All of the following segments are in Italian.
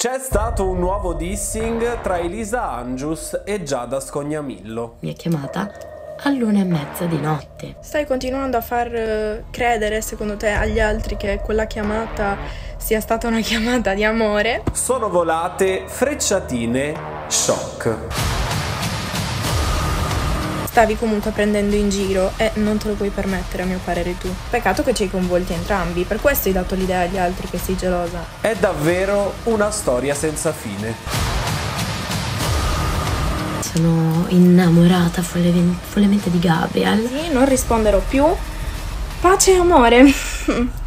C'è stato un nuovo dissing tra Elisa Angius e Giada Scognamillo. Mi ha chiamata all'una e mezza di notte. Stai continuando a far eh, credere, secondo te, agli altri che quella chiamata sia stata una chiamata di amore? Sono volate frecciatine shock stavi comunque prendendo in giro e non te lo puoi permettere a mio parere tu. Peccato che ci hai coinvolti entrambi, per questo hai dato l'idea agli altri che sei gelosa. È davvero una storia senza fine. Sono innamorata follemente di Gabriel. Sì, non risponderò più. Pace e amore.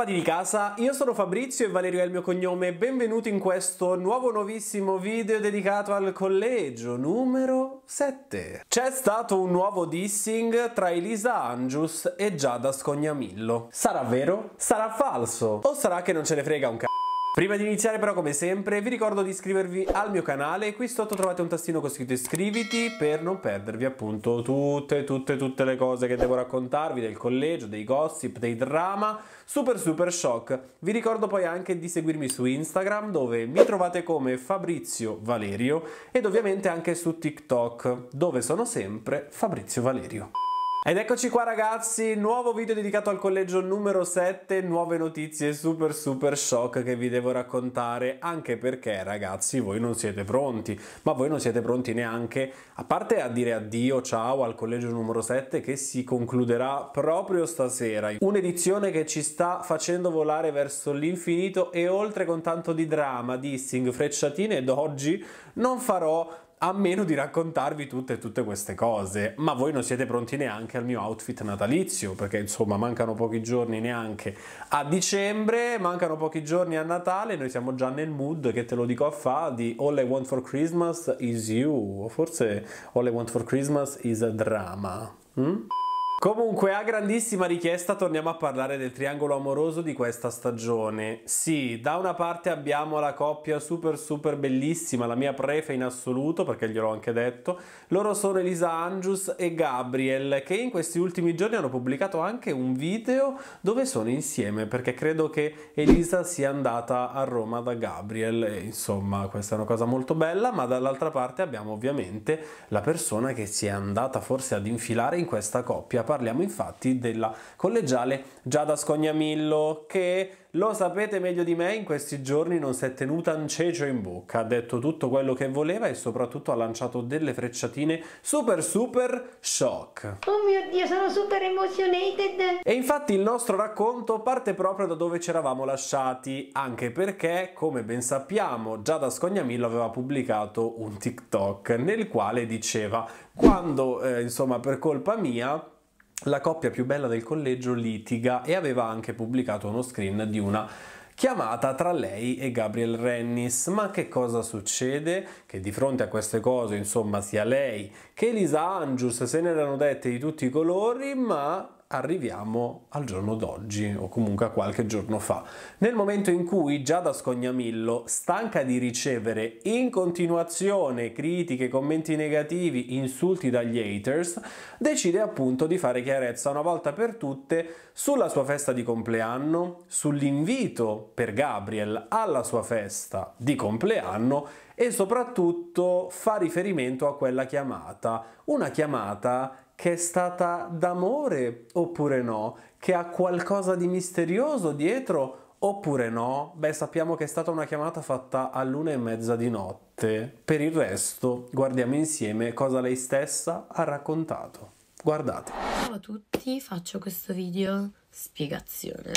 Scomodi di casa, io sono Fabrizio e Valerio è il mio cognome benvenuti in questo nuovo nuovissimo video dedicato al collegio numero 7. C'è stato un nuovo dissing tra Elisa Angius e Giada Scognamillo. Sarà vero? Sarà falso? O sarà che non ce ne frega un c***o? Prima di iniziare però come sempre vi ricordo di iscrivervi al mio canale qui sotto trovate un tastino con scritto iscriviti per non perdervi appunto tutte tutte tutte le cose che devo raccontarvi del collegio, dei gossip, dei drama, super super shock. Vi ricordo poi anche di seguirmi su Instagram dove mi trovate come Fabrizio Valerio ed ovviamente anche su TikTok dove sono sempre Fabrizio Valerio. Ed eccoci qua ragazzi, nuovo video dedicato al collegio numero 7, nuove notizie super super shock che vi devo raccontare, anche perché ragazzi voi non siete pronti, ma voi non siete pronti neanche, a parte a dire addio, ciao al collegio numero 7 che si concluderà proprio stasera, un'edizione che ci sta facendo volare verso l'infinito e oltre con tanto di dramma, dissing, frecciatine ed oggi non farò a meno di raccontarvi tutte, e tutte queste cose. Ma voi non siete pronti neanche al mio outfit natalizio, perché insomma mancano pochi giorni neanche a dicembre, mancano pochi giorni a Natale, noi siamo già nel mood, che te lo dico a fa, di All I Want for Christmas is You, o forse All I Want for Christmas is a Drama. Mm? Comunque, a grandissima richiesta, torniamo a parlare del triangolo amoroso di questa stagione. Sì, da una parte abbiamo la coppia super super bellissima, la mia prefe in assoluto, perché gliel'ho anche detto. Loro sono Elisa Angius e Gabriel, che in questi ultimi giorni hanno pubblicato anche un video dove sono insieme, perché credo che Elisa sia andata a Roma da Gabriel. E, insomma, questa è una cosa molto bella, ma dall'altra parte abbiamo ovviamente la persona che si è andata forse ad infilare in questa coppia Parliamo infatti della collegiale Giada Scognamillo che lo sapete meglio di me, in questi giorni non si è tenuta un cecio in bocca, ha detto tutto quello che voleva e soprattutto ha lanciato delle frecciatine super super shock. Oh mio Dio, sono super emotionated! E infatti il nostro racconto parte proprio da dove ci eravamo lasciati, anche perché, come ben sappiamo, Giada Scognamillo aveva pubblicato un TikTok nel quale diceva quando, eh, insomma, per colpa mia la coppia più bella del collegio litiga e aveva anche pubblicato uno screen di una chiamata tra lei e Gabriel Rennis. Ma che cosa succede? Che di fronte a queste cose, insomma, sia lei che Elisa Angius se ne erano dette di tutti i colori, ma arriviamo al giorno d'oggi o comunque a qualche giorno fa, nel momento in cui Giada Scognamillo, stanca di ricevere in continuazione critiche, commenti negativi, insulti dagli haters, decide appunto di fare chiarezza una volta per tutte sulla sua festa di compleanno, sull'invito per Gabriel alla sua festa di compleanno e soprattutto fa riferimento a quella chiamata, una chiamata che è stata d'amore oppure no, che ha qualcosa di misterioso dietro Oppure no? Beh, sappiamo che è stata una chiamata fatta all'una e mezza di notte. Per il resto, guardiamo insieme cosa lei stessa ha raccontato. Guardate. Ciao a tutti, faccio questo video spiegazione.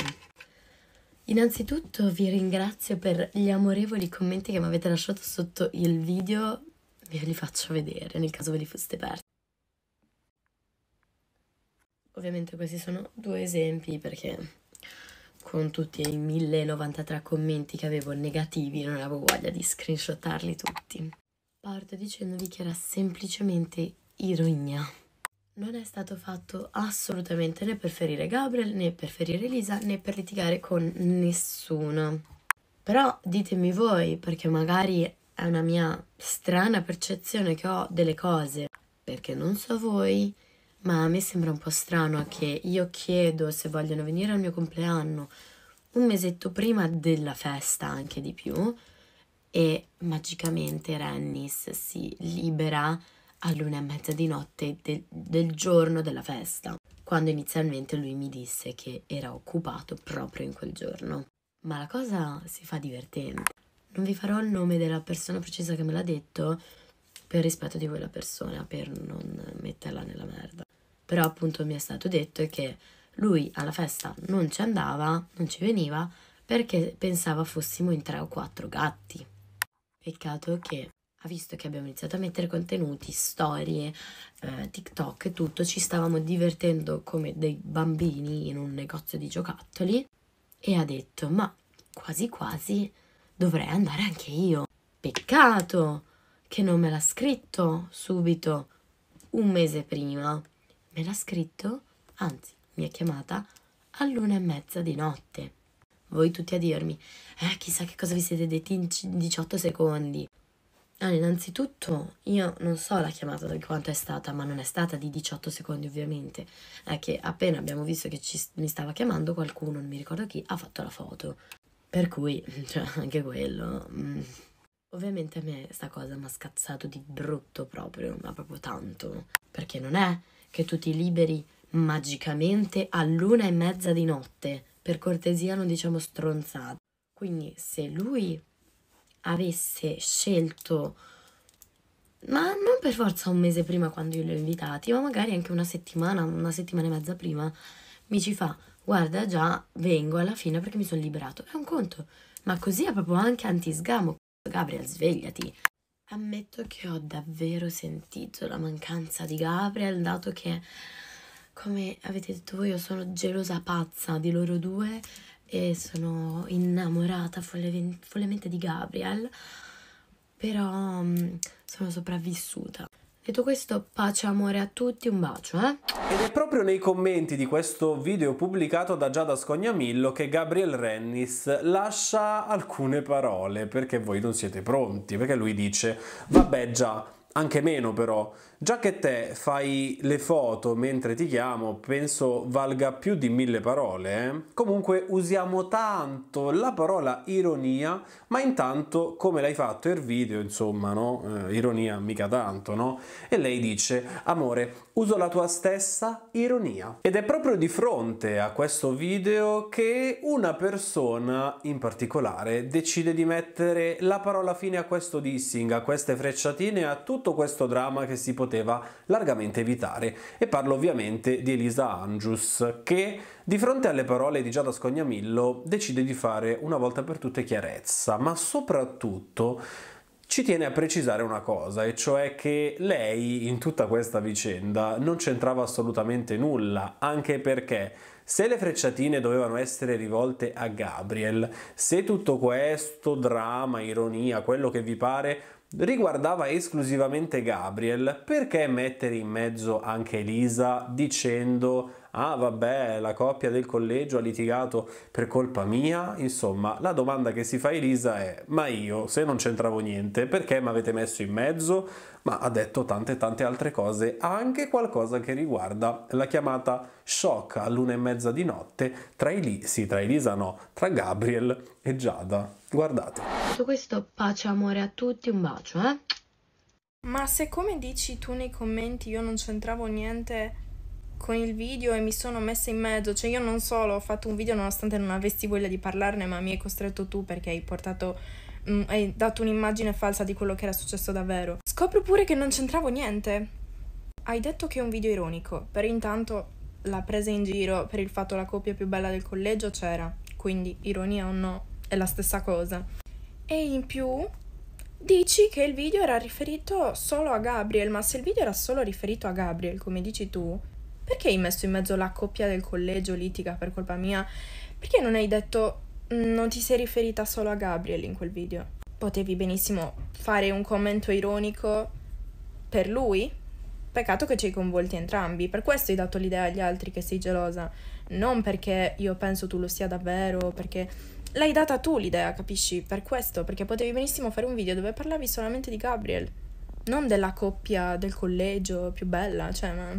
Innanzitutto vi ringrazio per gli amorevoli commenti che mi avete lasciato sotto il video, ve li faccio vedere nel caso ve li foste persi. Ovviamente questi sono due esempi perché con tutti i 1093 commenti che avevo negativi non avevo voglia di screenshotarli tutti. Parto dicendovi che era semplicemente ironia. Non è stato fatto assolutamente né per ferire Gabriel né per ferire Elisa né per litigare con nessuno. Però ditemi voi perché magari è una mia strana percezione che ho delle cose, perché non so voi, ma a me sembra un po' strano che io chiedo se vogliono venire al mio compleanno un mesetto prima della festa, anche di più, e magicamente Rennis si libera all'una e mezza di notte de- del giorno della festa, quando inizialmente lui mi disse che era occupato proprio in quel giorno. Ma la cosa si fa divertente. Non vi farò il nome della persona precisa che me l'ha detto per rispetto di quella persona, per non metterla nella merda però appunto mi è stato detto che lui alla festa non ci andava, non ci veniva perché pensava fossimo in tre o quattro gatti. Peccato che ha visto che abbiamo iniziato a mettere contenuti, storie, eh, TikTok e tutto, ci stavamo divertendo come dei bambini in un negozio di giocattoli e ha detto ma quasi quasi dovrei andare anche io. Peccato che non me l'ha scritto subito, un mese prima me l'ha scritto, anzi mi ha chiamata all'una e mezza di notte. Voi tutti a dirmi, eh chissà che cosa vi siete detti in 18 secondi. Allora, ah, innanzitutto io non so la chiamata di quanto è stata, ma non è stata di 18 secondi ovviamente. È che appena abbiamo visto che ci, mi stava chiamando qualcuno, non mi ricordo chi, ha fatto la foto. Per cui, cioè, anche quello... Mm. Ovviamente a me sta cosa mi ha scazzato di brutto proprio, ma proprio tanto. Perché non è che tu ti liberi magicamente all'una e mezza di notte. Per cortesia non diciamo stronzate. Quindi se lui avesse scelto, ma non per forza un mese prima quando io li ho invitati, ma magari anche una settimana, una settimana e mezza prima, mi ci fa, guarda già, vengo alla fine perché mi sono liberato. È un conto. Ma così è proprio anche anti-sgamo. Gabriel, svegliati. Ammetto che ho davvero sentito la mancanza di Gabriel, dato che, come avete detto voi, io sono gelosa pazza di loro due e sono innamorata follemente di Gabriel, però mm, sono sopravvissuta. Detto questo, pace amore a tutti, un bacio, eh? Ed è proprio nei commenti di questo video pubblicato da Giada Scognamillo che Gabriel Rennis lascia alcune parole perché voi non siete pronti, perché lui dice "Vabbè già, anche meno però. Già che te fai le foto mentre ti chiamo, penso valga più di mille parole. Eh? Comunque usiamo tanto la parola ironia, ma intanto come l'hai fatto il video, insomma, no? Eh, ironia mica tanto, no? E lei dice, amore, uso la tua stessa ironia. Ed è proprio di fronte a questo video che una persona in particolare decide di mettere la parola fine a questo dissing, a queste frecciatine, a tutto tutto questo dramma che si poteva largamente evitare. E parlo ovviamente di Elisa Angius, che di fronte alle parole di Giada Scognamillo decide di fare una volta per tutte chiarezza, ma soprattutto ci tiene a precisare una cosa, e cioè che lei in tutta questa vicenda non c'entrava assolutamente nulla, anche perché se le frecciatine dovevano essere rivolte a Gabriel, se tutto questo drama, ironia, quello che vi pare, riguardava esclusivamente Gabriel, perché mettere in mezzo anche Elisa dicendo ah vabbè la coppia del collegio ha litigato per colpa mia, insomma la domanda che si fa Elisa è ma io se non c'entravo niente perché mi avete messo in mezzo? Ma ha detto tante tante altre cose, anche qualcosa che riguarda la chiamata shock all'una e mezza di notte tra, Eli- sì, tra Elisa no, tra Gabriel e Giada. Guardate. Tutto questo pace amore a tutti, un bacio eh? Ma se come dici tu nei commenti io non c'entravo niente con il video e mi sono messa in mezzo, cioè io non solo ho fatto un video nonostante non avessi voglia di parlarne, ma mi hai costretto tu perché hai portato mh, mm, hai dato un'immagine falsa di quello che era successo davvero. Scopro pure che non c'entravo niente. Hai detto che è un video ironico, per intanto la presa in giro per il fatto la coppia più bella del collegio c'era, quindi ironia o no, è la stessa cosa. E in più dici che il video era riferito solo a Gabriel, ma se il video era solo riferito a Gabriel, come dici tu, perché hai messo in mezzo la coppia del collegio litiga per colpa mia? Perché non hai detto mm, non ti sei riferita solo a Gabriel in quel video? Potevi benissimo fare un commento ironico per lui? Peccato che ci hai coinvolti entrambi, per questo hai dato l'idea agli altri che sei gelosa, non perché io penso tu lo sia davvero, perché l'hai data tu l'idea, capisci? Per questo, perché potevi benissimo fare un video dove parlavi solamente di Gabriel, non della coppia del collegio più bella, cioè ma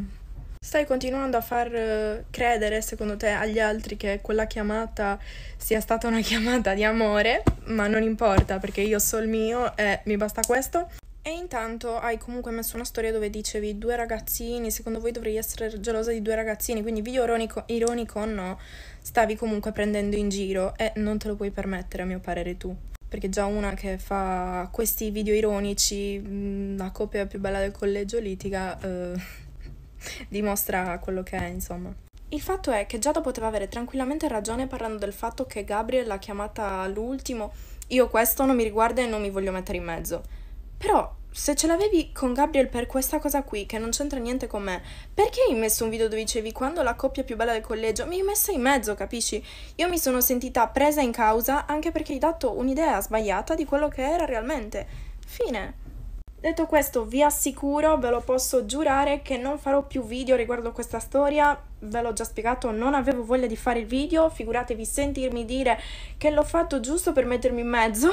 Stai continuando a far eh, credere, secondo te, agli altri che quella chiamata sia stata una chiamata di amore, ma non importa perché io so il mio e mi basta questo. E intanto hai comunque messo una storia dove dicevi due ragazzini, secondo voi dovrei essere gelosa di due ragazzini, quindi video ironico, ironico o no, stavi comunque prendendo in giro e non te lo puoi permettere a mio parere tu perché già una che fa questi video ironici, mm, la coppia più bella del collegio litiga, eh, dimostra quello che è, insomma. Il fatto è che Giada poteva avere tranquillamente ragione parlando del fatto che Gabriel l'ha chiamata all'ultimo, io questo non mi riguarda e non mi voglio mettere in mezzo. Però, se ce l'avevi con Gabriel per questa cosa qui, che non c'entra niente con me, perché hai messo un video dove dicevi quando la coppia più bella del collegio? Mi hai messa in mezzo, capisci? Io mi sono sentita presa in causa anche perché hai dato un'idea sbagliata di quello che era realmente. Fine. Detto questo, vi assicuro, ve lo posso giurare che non farò più video riguardo questa storia. Ve l'ho già spiegato, non avevo voglia di fare il video, figuratevi sentirmi dire che l'ho fatto giusto per mettermi in mezzo.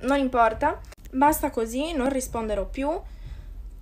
Non importa. Basta così, non risponderò più.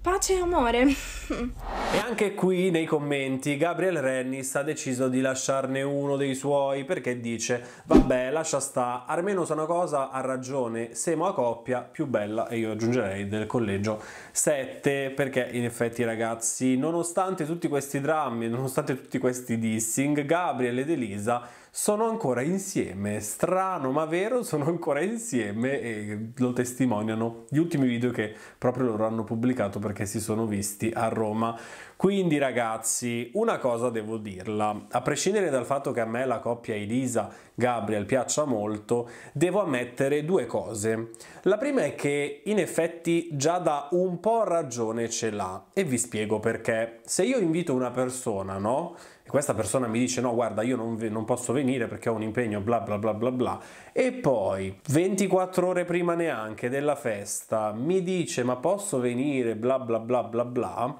Pace e amore. e anche qui nei commenti Gabriel Rennis ha deciso di lasciarne uno dei suoi perché dice vabbè lascia sta, almeno su una cosa ha ragione, semo a coppia più bella e io aggiungerei del collegio 7 perché in effetti ragazzi nonostante tutti questi drammi, nonostante tutti questi dissing, Gabriel ed Elisa sono ancora insieme, strano ma vero, sono ancora insieme e lo testimoniano gli ultimi video che proprio loro hanno pubblicato perché perché si sono visti a Roma. Quindi ragazzi, una cosa devo dirla, a prescindere dal fatto che a me la coppia Elisa-Gabriel piaccia molto, devo ammettere due cose. La prima è che in effetti già da un po' ragione ce l'ha e vi spiego perché. Se io invito una persona, no? e questa persona mi dice no guarda io non, non, posso venire perché ho un impegno bla bla bla bla bla e poi 24 ore prima neanche della festa mi dice ma posso venire bla bla bla bla bla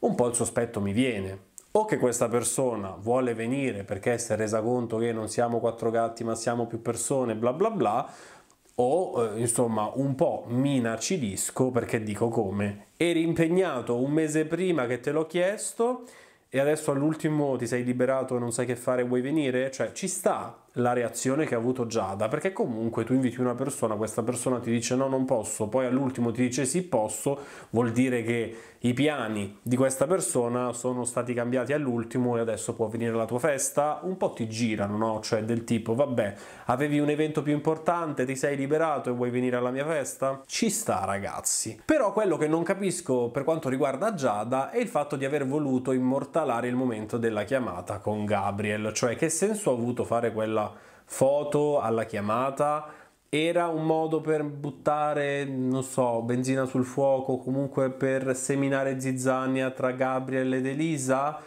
un po' il sospetto mi viene o che questa persona vuole venire perché si è resa conto che non siamo quattro gatti ma siamo più persone bla bla bla o eh, insomma un po' minacidisco perché dico come eri impegnato un mese prima che te l'ho chiesto e adesso all'ultimo ti sei liberato, non sai che fare, vuoi venire? Cioè, ci sta, la reazione che ha avuto Giada, perché comunque tu inviti una persona, questa persona ti dice no, non posso, poi all'ultimo ti dice sì, posso, vuol dire che i piani di questa persona sono stati cambiati all'ultimo e adesso può venire la tua festa, un po' ti girano, no? Cioè del tipo, vabbè, avevi un evento più importante, ti sei liberato e vuoi venire alla mia festa? Ci sta, ragazzi. Però quello che non capisco per quanto riguarda Giada è il fatto di aver voluto immortalare il momento della chiamata con Gabriel, cioè che senso ha avuto fare quella foto alla chiamata era un modo per buttare, non so, benzina sul fuoco, comunque per seminare zizzania tra Gabriel ed Elisa?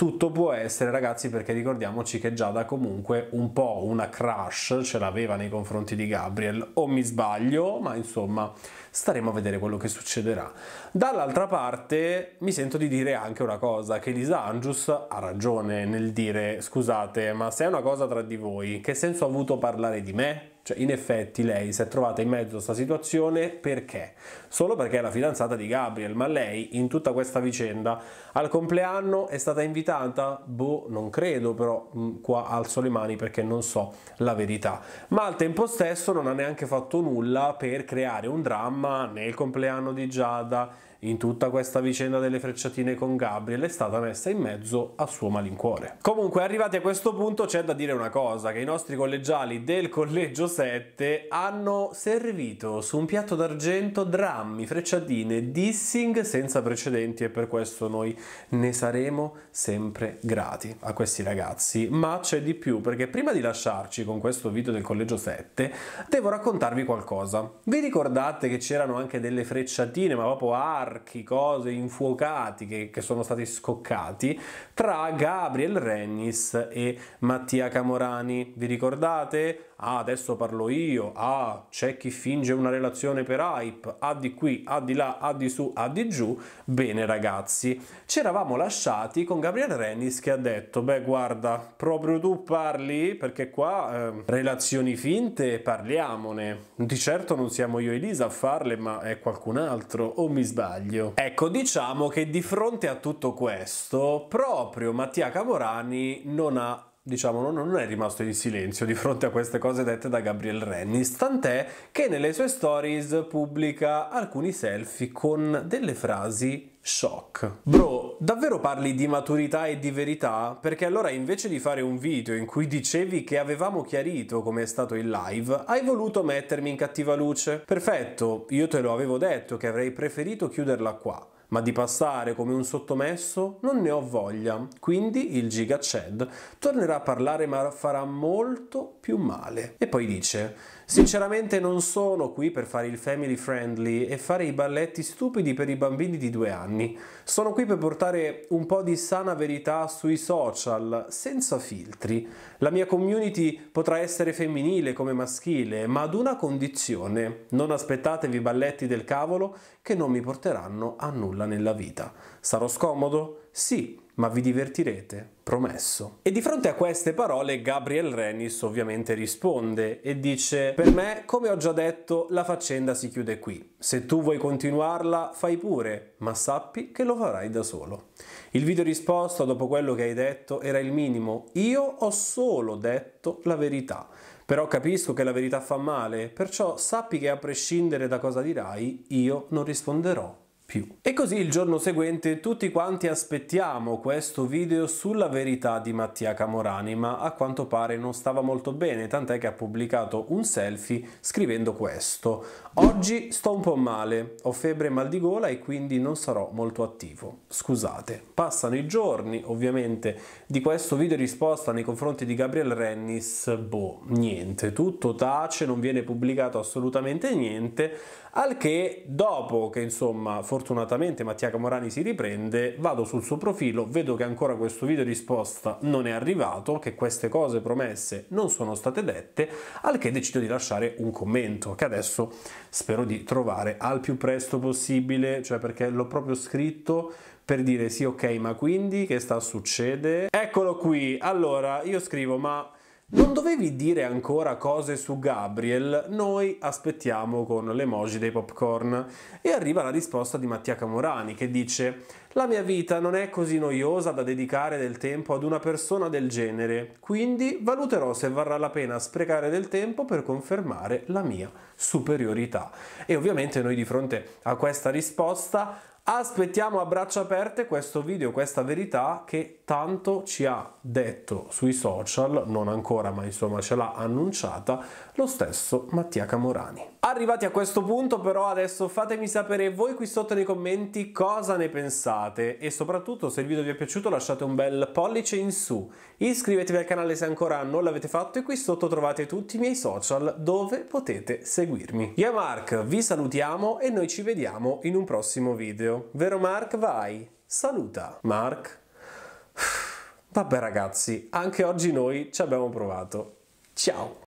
tutto può essere ragazzi perché ricordiamoci che Giada comunque un po' una crush ce l'aveva nei confronti di Gabriel o mi sbaglio ma insomma staremo a vedere quello che succederà dall'altra parte mi sento di dire anche una cosa che Lisa Angius ha ragione nel dire scusate ma se è una cosa tra di voi che senso ha avuto parlare di me? Cioè, in effetti lei si è trovata in mezzo a questa situazione perché? Solo perché è la fidanzata di Gabriel, ma lei in tutta questa vicenda al compleanno è stata invitata? Boh, non credo, però mh, mm, qua alzo le mani perché non so la verità. Ma al tempo stesso non ha neanche fatto nulla per creare un dramma nel compleanno di Giada in tutta questa vicenda delle frecciatine con Gabriel è stata messa in mezzo a suo malincuore. Comunque arrivati a questo punto c'è da dire una cosa, che i nostri collegiali del collegio 7 hanno servito su un piatto d'argento drammi, frecciatine, dissing senza precedenti e per questo noi ne saremo sempre grati a questi ragazzi. Ma c'è di più perché prima di lasciarci con questo video del collegio 7 devo raccontarvi qualcosa. Vi ricordate che c'erano anche delle frecciatine ma proprio ar sbarchi, cose, infuocati che, che sono stati scoccati tra Gabriel Rennis e Mattia Camorani. Vi ricordate? ah adesso parlo io, ah c'è chi finge una relazione per hype, ah di qui, ah di là, ah di su, ah di giù, bene ragazzi, ci eravamo lasciati con Gabriele Rennis che ha detto, beh guarda, proprio tu parli, perché qua eh, relazioni finte parliamone, di certo non siamo io e Elisa a farle, ma è qualcun altro, o mi sbaglio? Ecco, diciamo che di fronte a tutto questo, proprio Mattia Camorani non ha diciamo, non è rimasto in silenzio di fronte a queste cose dette da Gabriel Rennis, tant'è che nelle sue stories pubblica alcuni selfie con delle frasi shock. Bro, davvero parli di maturità e di verità? Perché allora invece di fare un video in cui dicevi che avevamo chiarito come è stato il live, hai voluto mettermi in cattiva luce? Perfetto, io te lo avevo detto che avrei preferito chiuderla qua ma di passare come un sottomesso non ne ho voglia, quindi il Giga Chad tornerà a parlare ma farà molto più male. E poi dice Sinceramente non sono qui per fare il family friendly e fare i balletti stupidi per i bambini di due anni. Sono qui per portare un po' di sana verità sui social, senza filtri. La mia community potrà essere femminile come maschile, ma ad una condizione. Non aspettatevi balletti del cavolo che non mi porteranno a nulla nella vita. Sarò scomodo? Sì, ma vi divertirete, promesso. E di fronte a queste parole Gabriel Renis ovviamente risponde e dice Per me, come ho già detto, la faccenda si chiude qui. Se tu vuoi continuarla, fai pure, ma sappi che lo farai da solo. Il video risposto dopo quello che hai detto era il minimo. Io ho solo detto la verità. Però capisco che la verità fa male, perciò sappi che a prescindere da cosa dirai, io non risponderò più. E così il giorno seguente tutti quanti aspettiamo questo video sulla verità di Mattia Camorani, ma a quanto pare non stava molto bene, tant'è che ha pubblicato un selfie scrivendo questo. Oggi sto un po' male, ho febbre e mal di gola e quindi non sarò molto attivo. Scusate. Passano i giorni, ovviamente, di questo video risposta nei confronti di Gabriel Rennis, boh, niente, tutto tace, non viene pubblicato assolutamente niente, al che dopo che insomma fortunatamente Mattia Camorani si riprende, vado sul suo profilo, vedo che ancora questo video risposta non è arrivato, che queste cose promesse non sono state dette, al che decido di lasciare un commento che adesso spero di trovare al più presto possibile, cioè perché l'ho proprio scritto per dire sì ok ma quindi che sta succedendo? Eccolo qui, allora io scrivo ma... Non dovevi dire ancora cose su Gabriel? Noi aspettiamo con l'emoji dei popcorn. E arriva la risposta di Mattia Camorani che dice La mia vita non è così noiosa da dedicare del tempo ad una persona del genere, quindi valuterò se varrà la pena sprecare del tempo per confermare la mia superiorità. E ovviamente noi di fronte a questa risposta Aspettiamo a braccia aperte questo video, questa verità che tanto ci ha detto sui social, non ancora ma insomma ce l'ha annunciata, lo stesso Mattia Camorani. Arrivati a questo punto però adesso fatemi sapere voi qui sotto nei commenti cosa ne pensate e soprattutto se il video vi è piaciuto lasciate un bel pollice in su, iscrivetevi al canale se ancora non l'avete fatto e qui sotto trovate tutti i miei social dove potete seguirmi. Io e Mark vi salutiamo e noi ci vediamo in un prossimo video. Vero Mark? Vai! Saluta! Mark? Vabbè ragazzi, anche oggi noi ci abbiamo provato. Ciao!